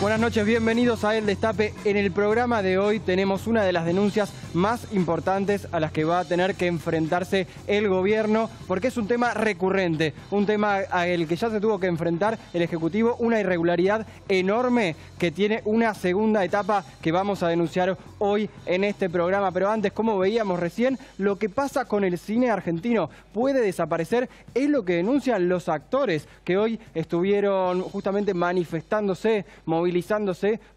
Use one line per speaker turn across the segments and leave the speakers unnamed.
Buenas noches, bienvenidos a El Destape. En el programa de hoy tenemos una de las denuncias más importantes a las que va a tener que enfrentarse el gobierno, porque es un tema recurrente, un tema al que ya se tuvo que enfrentar el Ejecutivo, una irregularidad enorme que tiene una segunda etapa que vamos a denunciar hoy en este programa. Pero antes, como veíamos recién, lo que pasa con el cine argentino puede desaparecer, es lo que denuncian los actores que hoy estuvieron justamente manifestándose, moviendo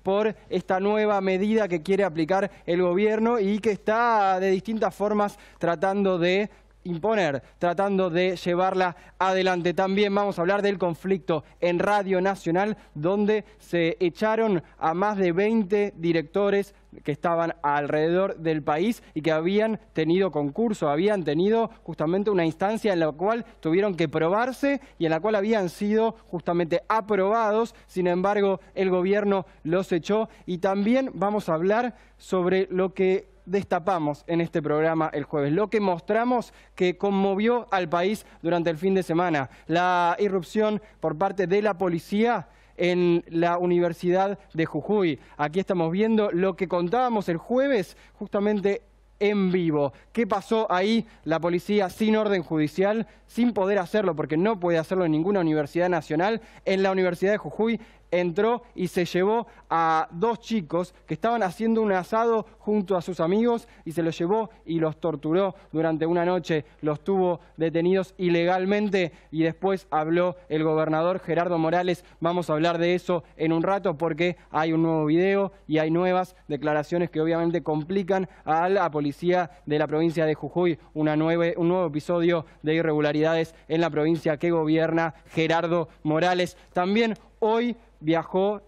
por esta nueva medida que quiere aplicar el gobierno y que está de distintas formas tratando de imponer, tratando de llevarla adelante. También vamos a hablar del conflicto en Radio Nacional, donde se echaron a más de 20 directores que estaban alrededor del país y que habían tenido concurso, habían tenido justamente una instancia en la cual tuvieron que probarse y en la cual habían sido justamente aprobados, sin embargo el gobierno los echó y también vamos a hablar sobre lo que destapamos en este programa el jueves, lo que mostramos que conmovió al país durante el fin de semana, la irrupción por parte de la policía en la Universidad de Jujuy. Aquí estamos viendo lo que contábamos el jueves, justamente en vivo. ¿Qué pasó ahí? La policía sin orden judicial, sin poder hacerlo, porque no puede hacerlo en ninguna universidad nacional, en la Universidad de Jujuy, entró y se llevó a dos chicos que estaban haciendo un asado junto a sus amigos y se los llevó y los torturó durante una noche, los tuvo detenidos ilegalmente y después habló el gobernador Gerardo Morales. Vamos a hablar de eso en un rato porque hay un nuevo video y hay nuevas declaraciones que obviamente complican a la policía de la provincia de Jujuy, un nuevo episodio de irregularidades en la provincia que gobierna Gerardo Morales. También hoy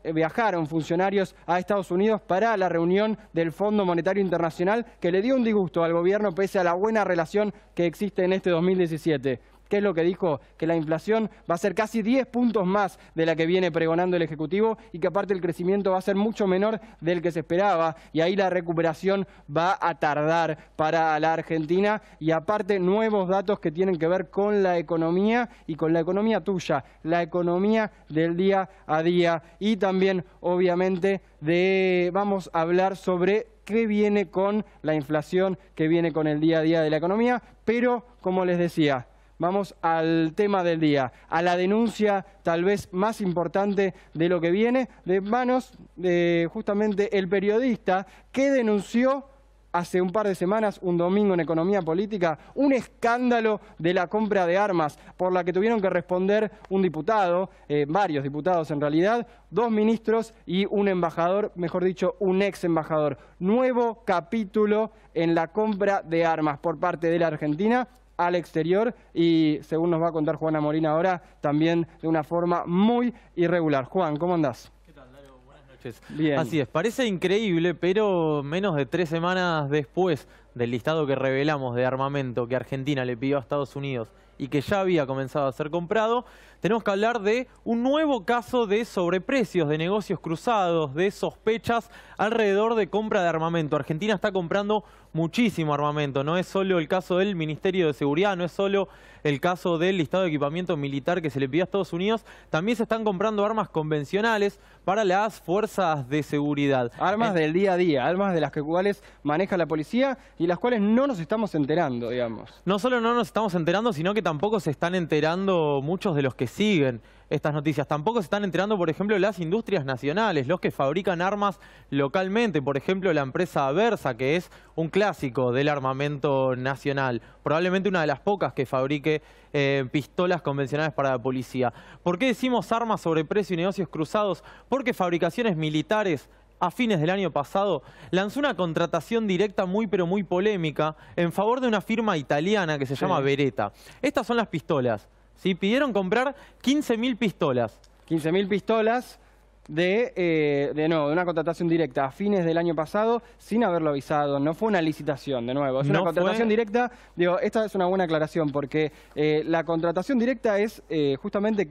eh, viajaron funcionarios a Estados Unidos para la reunión del Fondo Monetario Internacional que le dio un disgusto al gobierno pese a la buena relación que existe en este 2017. ¿Qué es lo que dijo? Que la inflación va a ser casi 10 puntos más de la que viene pregonando el Ejecutivo y que aparte el crecimiento va a ser mucho menor del que se esperaba y ahí la recuperación va a tardar para la Argentina y aparte nuevos datos que tienen que ver con la economía y con la economía tuya, la economía del día a día y también obviamente de vamos a hablar sobre qué viene con la inflación, qué viene con el día a día de la economía, pero como les decía, vamos al tema del día, a la denuncia tal vez más importante de lo que viene, de manos de justamente el periodista que denunció hace un par de semanas, un domingo en Economía Política, un escándalo de la compra de armas por la que tuvieron que responder un diputado, eh, varios diputados en realidad, dos ministros y un embajador, mejor dicho, un ex embajador. Nuevo capítulo en la compra de armas por parte de la Argentina al exterior y según nos va a contar Juana Morina ahora, también de una forma muy irregular. Juan, ¿cómo andás?
Bien. Así es, parece increíble, pero menos de tres semanas después del listado que revelamos de armamento que Argentina le pidió a Estados Unidos y que ya había comenzado a ser comprado, tenemos que hablar de un nuevo caso de sobreprecios, de negocios cruzados, de sospechas alrededor de compra de armamento. Argentina está comprando muchísimo armamento, no es solo el caso del Ministerio de Seguridad, no es solo el caso del listado de equipamiento militar que se le pidió a Estados Unidos, también se están comprando armas
convencionales para las fuerzas de seguridad. Armas del día a día, armas de las que cuales maneja la policía y las cuales no nos estamos enterando, digamos. No solo no nos estamos enterando,
sino que tampoco se están enterando muchos de los que siguen estas noticias. Tampoco se están enterando, por ejemplo, las industrias nacionales, los que fabrican armas localmente, por ejemplo, la empresa Versa, que es un clásico del armamento nacional, probablemente una de las pocas que fabrique eh, pistolas convencionales para la policía. ¿Por qué decimos armas sobre precio y negocios cruzados? Porque fabricaciones militares a fines del año pasado, lanzó una contratación directa muy pero muy polémica en favor de una firma italiana que se llama Beretta.
Estas son las pistolas ¿sí? Pidieron comprar 15.000 pistolas. 15.000 pistolas de, eh, de nuevo, de una contratación directa a fines del año pasado sin haberlo avisado. No fue una licitación, de nuevo. Es una contratación directa. Digo, esta es una buena aclaración porque eh, la contratación directa es eh, justamente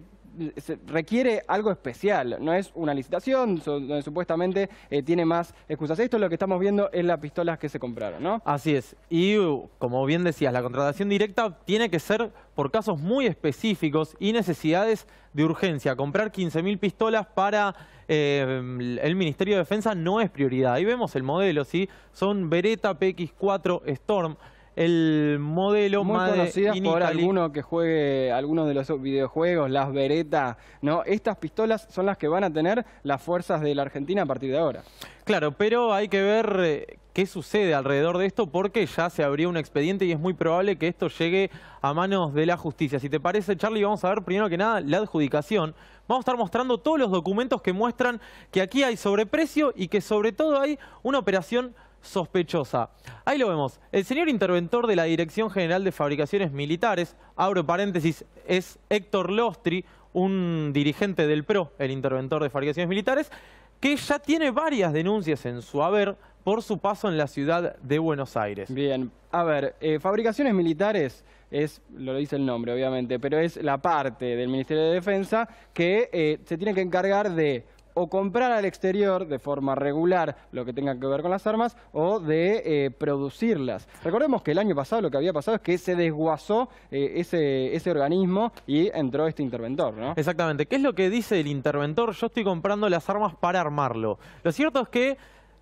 requiere algo especial, no es una licitación donde supuestamente eh, tiene más excusas. Esto es lo que estamos viendo en las pistolas que se compraron, ¿no?
Así es, y como bien decías, la contratación directa tiene que ser por casos muy específicos y necesidades de urgencia. Comprar 15.000 pistolas para eh, el Ministerio de Defensa no es prioridad. Ahí vemos el modelo, ¿sí?
Son Beretta PX4 Storm, el modelo más conocidas por alguno que juegue algunos de los videojuegos, las Beretta, ¿no? Estas pistolas son las que van a tener las fuerzas de la Argentina a partir de ahora. Claro, pero hay que ver eh,
qué sucede alrededor de esto porque ya se abrió un expediente y es muy probable que esto llegue a manos de la justicia. Si te parece, Charlie, vamos a ver primero que nada la adjudicación. Vamos a estar mostrando todos los documentos que muestran que aquí hay sobreprecio y que sobre todo hay una operación sospechosa. Ahí lo vemos. El señor interventor de la Dirección General de Fabricaciones Militares, abro paréntesis, es Héctor Lostri, un dirigente del PRO, el interventor de fabricaciones militares, que ya tiene varias denuncias en su haber por su paso en
la ciudad de Buenos Aires. Bien, a ver, eh, fabricaciones militares es, lo dice el nombre obviamente, pero es la parte del Ministerio de Defensa que eh, se tiene que encargar de o comprar al exterior de forma regular lo que tenga que ver con las armas o de eh, producirlas. Recordemos que el año pasado lo que había pasado es que se desguazó eh, ese, ese organismo y entró este interventor, ¿no? Exactamente. ¿Qué es lo que dice el interventor?
Yo estoy comprando las armas para armarlo. Lo cierto es que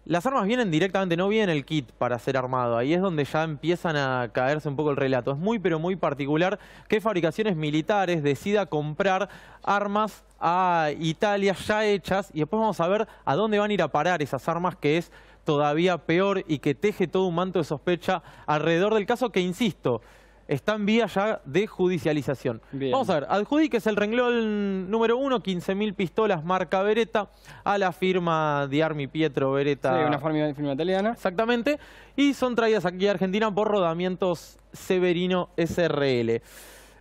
las armas vienen directamente, no viene el kit para ser armado. Ahí es donde ya empiezan a caerse un poco el relato. Es muy, pero muy particular que fabricaciones militares decida comprar armas a Italia ya hechas y después vamos a ver a dónde van a ir a parar esas armas que es todavía peor y que teje todo un manto de sospecha alrededor del caso que, insisto, están en vía ya de judicialización. Vamos a ver, adjudíquese el renglón número uno, 15.000 pistolas marca Beretta, a la firma de Armi Pietro Beretta. Sí, una firma, firma, italiana. Exactamente, y son traídas aquí a Argentina por rodamientos Severino SRL.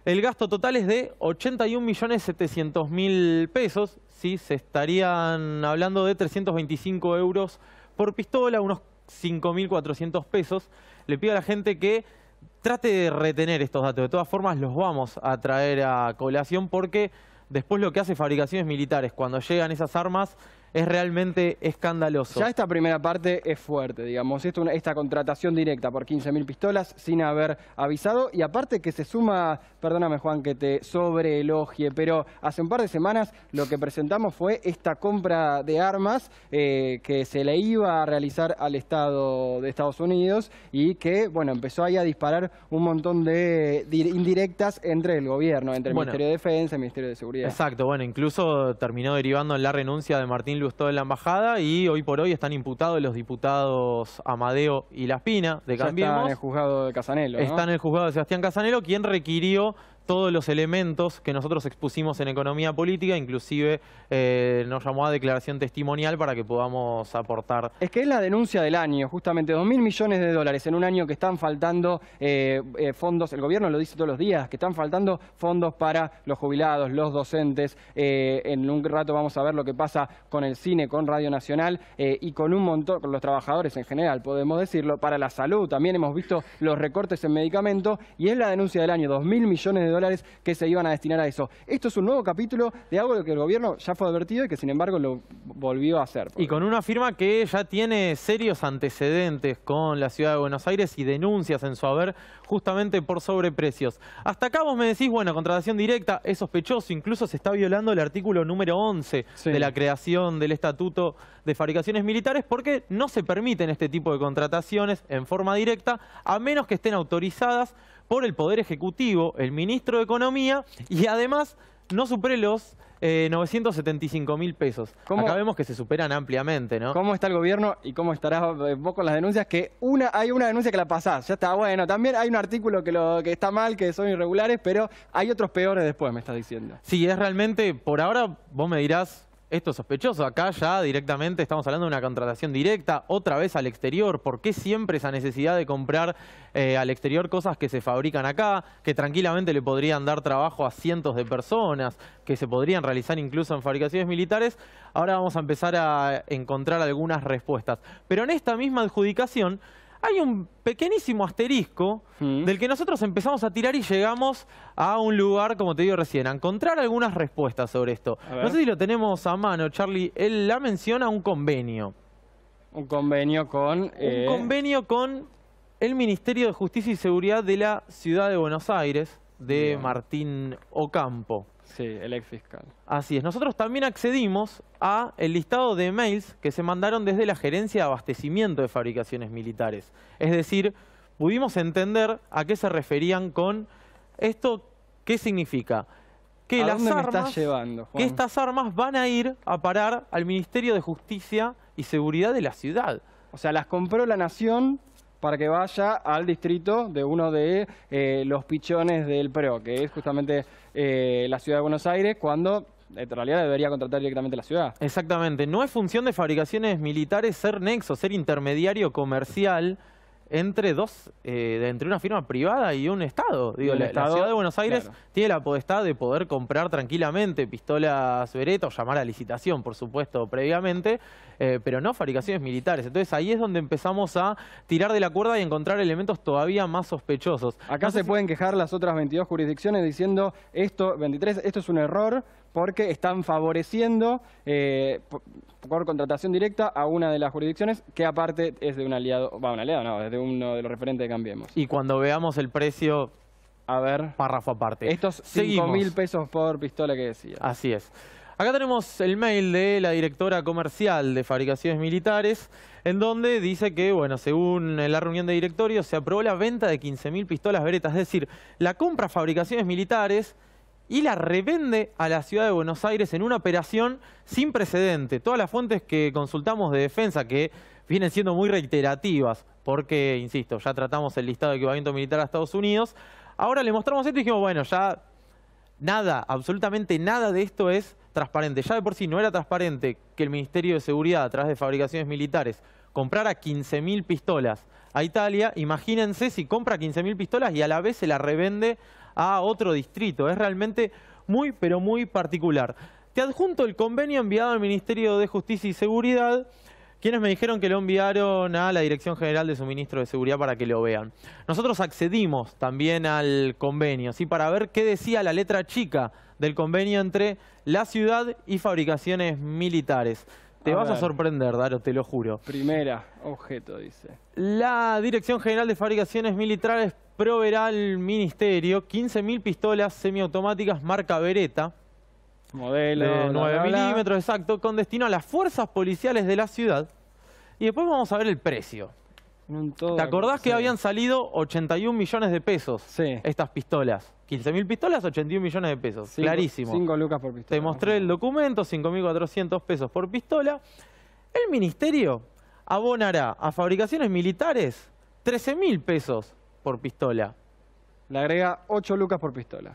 El gasto total es de 81.700.000 pesos, ¿sí? se estarían hablando de 325 euros por pistola, unos 5.400 pesos. Le pido a la gente que trate de retener estos datos. De todas formas, los vamos a traer a colación porque después lo que hace Fabricaciones Militares, cuando
llegan esas armas, es realmente escandaloso. Ya esta primera parte es fuerte, digamos. esta contratación directa por 15.000 pistolas sin haber avisado. Y aparte que se suma, perdóname Juan que te sobre elogie... pero hace un par de semanas lo que presentamos fue esta compra de armas eh, que se le iba a realizar al Estado de Estados Unidos y que, bueno, empezó ahí a disparar un montón de indirectas entre el gobierno, entre el Ministerio de Defensa, y el Ministerio de Seguridad.
Exacto, bueno, incluso terminó derivando en la renuncia de Martín gustó en la embajada y hoy por hoy están imputados los diputados Amadeo y Laspina de en el
juzgado de Casanelo. Está
en el juzgado de Sebastián Casanelo, quien requirió todos los elementos que nosotros expusimos en economía política, inclusive eh,
nos llamó a declaración testimonial para que podamos aportar. Es que es la denuncia del año, justamente 2 mil millones de dólares en un año que están faltando eh, eh, fondos, el gobierno lo dice todos los días, que están faltando fondos para los jubilados, los docentes, eh, en un rato vamos a ver lo que pasa con el cine, con Radio Nacional y con un montón, con los trabajadores en general, podemos decirlo, para la salud, también hemos visto los recortes en medicamentos y es la denuncia del año, dos mil millones de dólares que se iban a destinar a eso. Esto es un nuevo capítulo de algo que el gobierno ya fue advertido y que sin embargo lo volvió a hacer.
Y con una firma que ya tiene serios antecedentes con la ciudad de Buenos Aires y denuncias en su haber justamente por sobreprecios. Hasta acá vos me decís, bueno, contratación directa es sospechoso, incluso se está violando el artículo número 11 de la creación del Estatuto de Fabricaciones Militares porque no se permiten este tipo de contrataciones en forma directa a menos que estén autorizadas por el Poder Ejecutivo, el Ministro de Economía, y además no supere los 975 eh, mil pesos. Acá vemos que se superan ampliamente, ¿no? ¿Cómo está el gobierno y cómo estarás eh, vos con las denuncias?
Que una hay una denuncia que la pasás, ya está bueno. También hay un artículo que, lo, que está mal, que son irregulares, pero hay otros peores después, me estás diciendo.
Sí, es realmente, por ahora, vos me dirás, esto es sospechoso. Acá ya directamente estamos hablando de una contratación directa, otra vez al exterior. ¿Por qué siempre esa necesidad de comprar eh, al exterior cosas que se fabrican acá, que tranquilamente le podrían dar trabajo a cientos de personas, que se podrían realizar incluso en fabricaciones militares? Ahora vamos a empezar a encontrar algunas respuestas. Pero en esta misma adjudicación hay un pequeñísimo asterisco mm. del que nosotros empezamos a tirar y llegamos a un lugar, como te digo recién, a encontrar algunas respuestas sobre esto. No sé si lo tenemos a mano, Charlie. Él la menciona un convenio. Un convenio con... Un eh, convenio con el Ministerio de Justicia y Seguridad de la Ciudad de Buenos Aires, de Martín Ocampo. Sí, el ex fiscal. Así es. Nosotros también accedimos a el listado de mails que se mandaron desde la gerencia de abastecimiento de fabricaciones militares. Es decir, pudimos entender a qué se referían con esto, qué significa. Que ¿A las dónde me estás llevando, que estas armas van a ir
a parar al Ministerio de Justicia y Seguridad de la ciudad. O sea, las compró la Nación para que vaya al distrito de uno de eh, los pichones del PRO, que es justamente eh, la ciudad de Buenos Aires, cuando en realidad debería contratar directamente la ciudad.
Exactamente, no es función de fabricaciones militares ser nexo, ser intermediario comercial entre dos, eh, entre una firma privada y un Estado. Digo, la, ciudad de Buenos Aires tiene la potestad de poder comprar tranquilamente pistolas Beretta o llamar a licitación, por supuesto, previamente, eh, pero no fabricaciones militares. Entonces ahí es donde empezamos a tirar de la cuerda y encontrar
elementos todavía más
sospechosos.
Acá se pueden quejar las otras 22 jurisdicciones diciendo esto, 23, esto es un error, porque están favoreciendo eh, por contratación directa a una de las jurisdicciones que aparte es de un aliado, va, un aliado no, es de uno de los referentes de Cambiemos. Y cuando veamos el precio, a ver, párrafo aparte. Estos 5 mil pesos por pistola que decía. Así es. Acá tenemos el mail
de la directora comercial de Fabricaciones Militares, en donde dice que, bueno, según la reunión de directorio, se aprobó la venta de mil pistolas beretas, es decir, la compra a Fabricaciones Militares y la revende a la ciudad de Buenos Aires en una operación sin precedente. Todas las fuentes que consultamos de defensa, que vienen siendo muy reiterativas, porque, insisto, ya tratamos el listado de equipamiento militar a Estados Unidos, ahora le mostramos esto y dijimos, bueno, ya nada, absolutamente nada de esto es transparente. Ya de por sí no era transparente que el Ministerio de Seguridad, a través de fabricaciones militares, comprara 15.000 pistolas a Italia. Imagínense si compra 15.000 pistolas y a la vez se la revende a otro distrito. Es realmente muy, pero muy particular. Te adjunto el convenio enviado al Ministerio de Justicia y Seguridad, quienes me dijeron que lo enviaron a la Dirección General de Suministro de Seguridad para que lo vean. Nosotros accedimos también al convenio, para ver qué decía la letra chica del convenio entre la ciudad y fabricaciones militares. Te vas a sorprender, Daro, te lo juro. Primera,
objeto, dice.
La Dirección General de Fabricaciones Militares Proverá al ministerio 15.000 pistolas semiautomáticas marca Beretta. Modelo. De 9 milímetros, exacto, con destino a las fuerzas policiales de la ciudad. Y después vamos a ver el precio.
¿Te acordás
que habían salido 81 millones de pesos estas pistolas? 15.000 pistolas, 81 millones de pesos. Clarísimo. 5 lucas por pistola. Te mostré el documento, 5.400 pesos por pistola. El ministerio abonará a fabricaciones militares
13.000 pesos por pistola. Le agrega 8 lucas por pistola.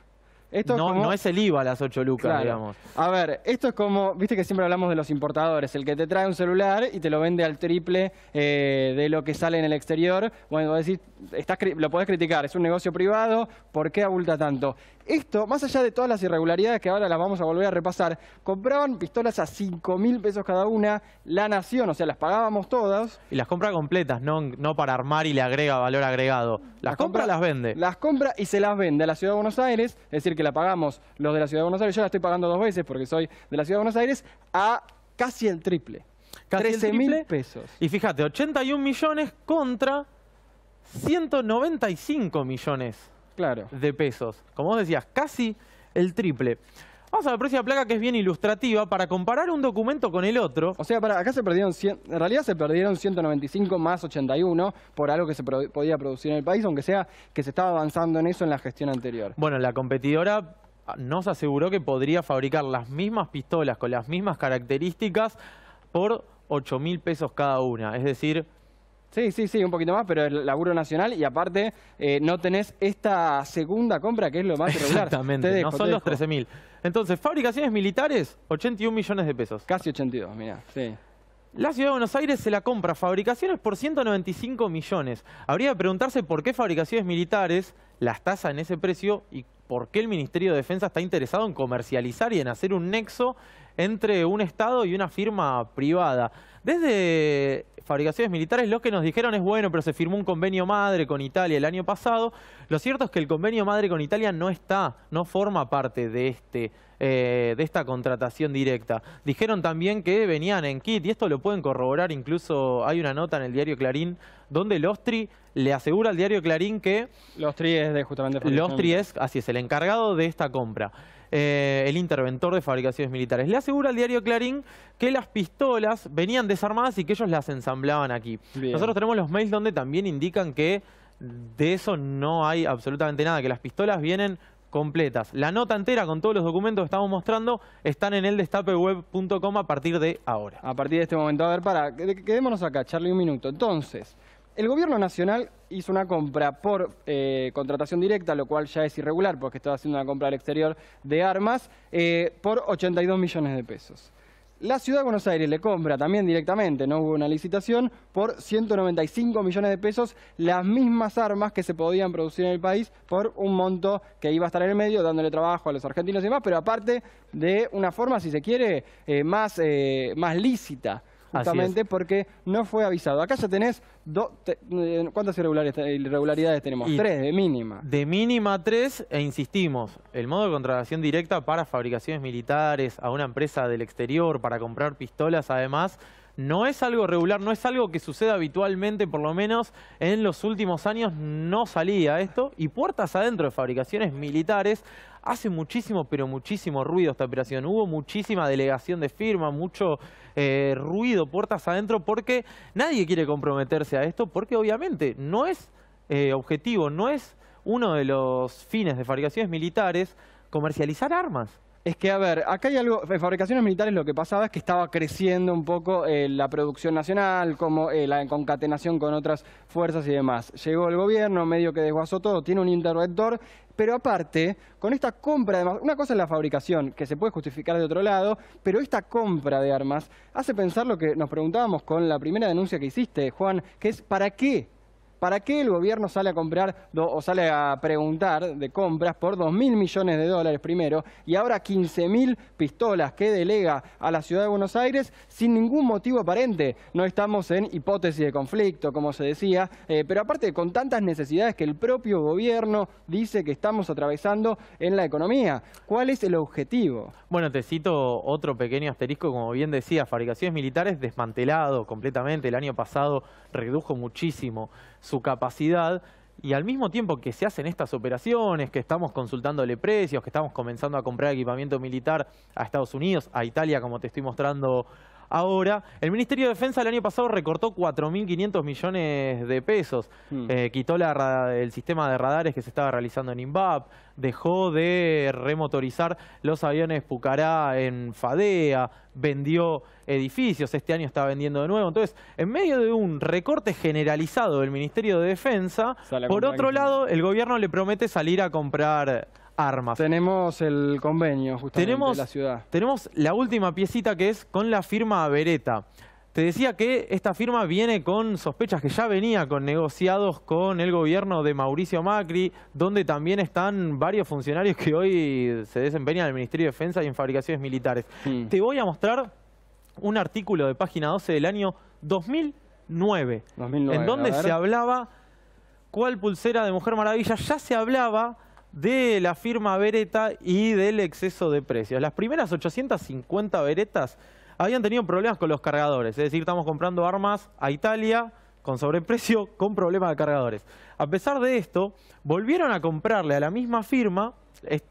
Esto no, es el IVA las 8 lucas, digamos. A ver, esto es como, viste que siempre hablamos de los importadores, el que te trae un celular y te lo vende al triple eh, de lo que sale en el exterior. Bueno, vos decís, lo podés criticar, es un negocio privado, ¿por qué abulta tanto? Esto, más allá de todas las irregularidades que ahora las vamos a volver a repasar, compraban pistolas a 5 mil pesos cada una, la nación, o sea, las pagábamos todas.
Y las compra completas, no,
para armar y le agrega valor agregado. Las, compra, y las vende. Las compra y se las vende a la Ciudad de Buenos Aires, es decir, que la pagamos los de la Ciudad de Buenos Aires, yo la estoy pagando dos veces porque soy de la Ciudad de Buenos Aires, a casi el triple. Casi mil pesos. Y fíjate, 81 millones
contra 195 millones claro. de pesos. Como vos
decías, casi el triple. Vamos a la próxima placa que es bien ilustrativa para comparar un documento con el otro. O sea, para, acá se perdieron, en realidad se perdieron 195 más 81 por algo que se podía producir en el país, aunque sea que se estaba avanzando en eso en la gestión anterior. Bueno, la
competidora nos aseguró que podría fabricar las mismas pistolas con las mismas
características por 8 mil pesos cada una, es decir, Sí, sí, sí, un poquito más, pero el laburo nacional y aparte eh, no tenés esta segunda compra que es lo más regular. Exactamente, no son los
mil. Entonces, fabricaciones militares, 81 millones de pesos. Casi 82, mira, sí. La ciudad de Buenos Aires se la compra fabricaciones por 195 millones. Habría que preguntarse por qué fabricaciones militares las tasa en ese precio y por qué el Ministerio de Defensa está interesado en comercializar y en hacer un nexo entre un Estado y una firma privada. Desde fabricaciones militares lo que nos dijeron es bueno, pero se firmó un convenio madre con Italia el año pasado. Lo cierto es que el convenio madre con Italia no está, no forma parte de, este, eh, de esta contratación directa. Dijeron también que venían en kit, y esto lo pueden corroborar, incluso hay una nota en el diario Clarín donde Lostri le asegura al diario Clarín que... Lostri es de justamente... Lostri es, así es, el encargado de esta compra. Eh, el interventor de fabricaciones militares. Le asegura al diario Clarín que las pistolas venían desarmadas y que ellos las ensamblaban aquí. Nosotros tenemos los mails donde también indican que de eso no hay absolutamente nada, que las pistolas vienen completas. La nota entera con todos los documentos que estamos mostrando están en el destapeweb.com a
partir de ahora. A partir de este momento, a ver, para, quedémonos acá, Charlie, un minuto. Entonces, el gobierno nacional hizo una compra por eh, contratación directa, lo cual ya es irregular porque estaba haciendo una compra al exterior de armas, eh, por 82 millones de pesos. La ciudad de Buenos Aires le compra también directamente, no hubo una licitación, por 195 millones de pesos las mismas armas que se podían producir en el país por un monto que iba a estar en el medio, dándole trabajo a los argentinos y demás, pero aparte de una forma, si se quiere, eh, más, más lícita justamente porque no fue avisado. Acá ya tenés, dos... Eh, ¿cuántas irregularidades tenemos? tres,
de mínima. De mínima tres, e insistimos, el modo de contratación directa para fabricaciones militares, a una empresa del exterior, para comprar pistolas además, no es algo regular, no es algo que suceda habitualmente, por lo menos en los últimos años no salía esto, y puertas adentro de fabricaciones militares hace muchísimo, pero muchísimo ruido esta operación. Hubo muchísima delegación de firma, mucho eh, ruido, puertas adentro, porque nadie quiere comprometerse a esto, porque obviamente no es eh, objetivo, no es uno de los fines de fabricaciones
militares comercializar armas es que, a ver, acá hay algo, en fabricaciones militares lo que pasaba es que estaba creciendo un poco eh, la producción nacional, como eh, la concatenación con otras fuerzas y demás. Llegó el gobierno, medio que desguazó todo, tiene un interruptor, pero aparte, con esta compra de una cosa es la fabricación, que se puede justificar de otro lado, pero esta compra de armas hace pensar lo que nos preguntábamos con la primera denuncia que hiciste, Juan, que es ¿para qué ¿para qué el gobierno sale a comprar o sale a preguntar de compras por dos mil millones de dólares primero y ahora quince mil pistolas que delega a la ciudad de Buenos Aires sin ningún motivo aparente? No estamos en hipótesis de conflicto, como se decía, eh, pero aparte con tantas necesidades que el propio gobierno dice que estamos atravesando en la economía. ¿Cuál es el objetivo?
Bueno, te cito otro pequeño asterisco, como bien decía, fabricaciones militares desmantelado completamente. El año pasado redujo muchísimo su capacidad y al mismo tiempo que se hacen estas operaciones, que estamos consultándole precios, que estamos comenzando a comprar equipamiento militar a Estados Unidos, a Italia, como te estoy mostrando ahora. El Ministerio de Defensa el año pasado recortó 4.500 millones de pesos. Hmm. Eh, quitó la, el sistema de radares que se estaba realizando en INVAP, dejó de remotorizar los aviones Pucará en Fadea, vendió edificios, este año está vendiendo de nuevo. Entonces, en medio de un recorte generalizado del Ministerio de Defensa, por otro lado, el gobierno le promete salir a comprar
armas. Tenemos el convenio justamente tenemos, de la
ciudad. Tenemos la última piecita que es con la firma Beretta. Te decía que esta firma viene con sospechas que ya venía con negociados con el gobierno de Mauricio Macri, donde también están varios funcionarios que hoy se desempeñan en el Ministerio de Defensa y en fabricaciones militares. Te voy a mostrar un artículo de página 12 del año 2009, 2009 en donde se hablaba cuál pulsera de Mujer Maravilla ya se hablaba de la firma Beretta y del exceso de precios. Las primeras 850 Berettas habían tenido problemas con los cargadores, es decir, estamos comprando armas a Italia con sobreprecio, con problemas de cargadores. A pesar de esto, volvieron a comprarle a la misma firma,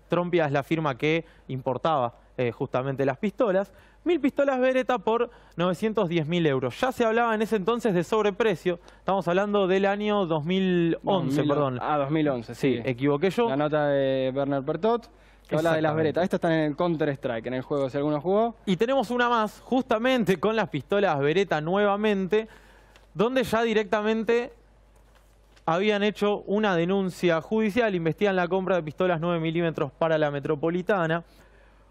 Trompia es la firma que importaba eh, justamente las pistolas, mil pistolas Beretta por 910 mil euros. Ya se hablaba en ese entonces de sobreprecio, estamos hablando del
año 2011, perdón. Ah, 2011, sí. Equivoqué yo. La nota de Bernard Pertot. Que habla de las Beretta. Estas están en el Counter-Strike, en el juego, si alguno jugó. Y tenemos una más,
justamente con las pistolas Beretta nuevamente, donde ya directamente habían hecho una denuncia judicial, investigan la compra de pistolas 9 milímetros para la metropolitana.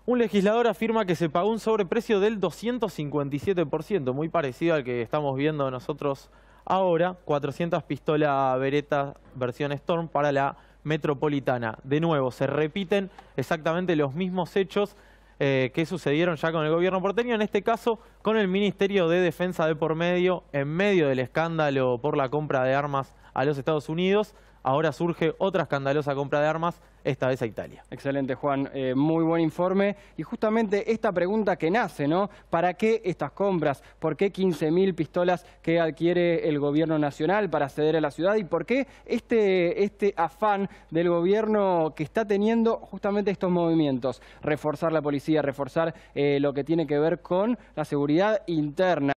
Un legislador afirma que se pagó un sobreprecio del 257%, muy parecido al que estamos viendo nosotros ahora, 400 pistolas Beretta versión Storm para la metropolitana. De nuevo, se repiten exactamente los mismos hechos eh, que sucedieron ya con el gobierno porteño, en este caso con el Ministerio de Defensa de por medio, en medio del escándalo por la compra de armas
a los Estados Unidos ahora surge otra escandalosa compra de armas, esta vez a Italia. Excelente, Juan. Eh, muy buen informe. Y justamente esta pregunta que nace, ¿no? ¿Para qué estas compras? ¿Por qué 15.000 pistolas que adquiere el gobierno nacional para acceder a la ciudad? ¿Y por qué este, este afán del gobierno que está teniendo justamente estos movimientos? Reforzar la policía, reforzar eh, lo que tiene que ver con la seguridad interna.